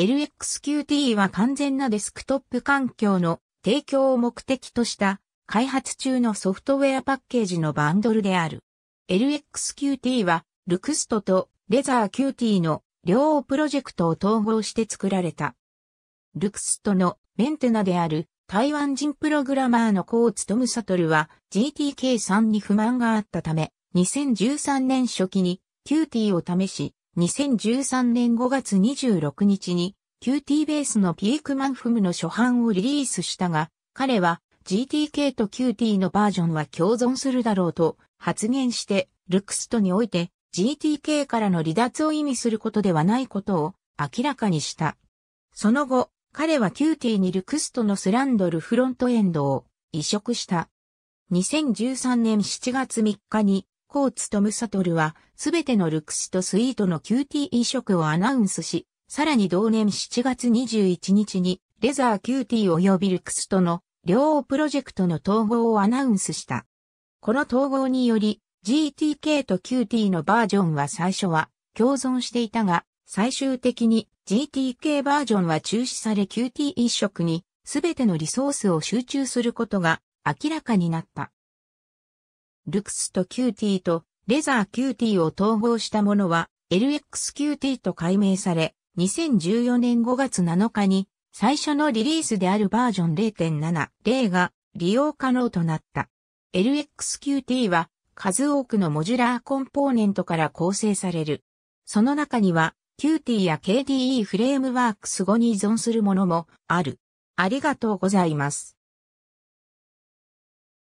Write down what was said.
LXQT は完全なデスクトップ環境の提供を目的とした開発中のソフトウェアパッケージのバンドルである。LXQT は LUXT と LeatherQt の両プロジェクトを統合して作られた。LUXT のメンテナである台湾人プログラマーのコーツトムサトルは GTK さんに不満があったため、2013年初期に QT を試し、2013年5月26日に QT ベースのピークマンフムの初版をリリースしたが、彼は GTK と QT のバージョンは共存するだろうと発言して、ルクストにおいて GTK からの離脱を意味することではないことを明らかにした。その後、彼は QT にルクストのスランドルフロントエンドを移植した。2013年7月3日にコーツとムサトルは、すべてのルクスとスイートの QT 移植をアナウンスし、さらに同年7月21日に、レザー QT 及びルクスとの両プロジェクトの統合をアナウンスした。この統合により、GTK と QT のバージョンは最初は共存していたが、最終的に GTK バージョンは中止され QT 移植にすべてのリソースを集中することが明らかになった。ルクスとキューティーとレザーキューティーを統合したものは LX キューティーと改名され、2014年5月7日に最初のリリースであるバージョン0.70が利用可能となった。LXQT は数多くのモジュラーコンポーネントから構成される。その中には Qt や KDE フレームワークス後に依存するものもある。ありがとうございます。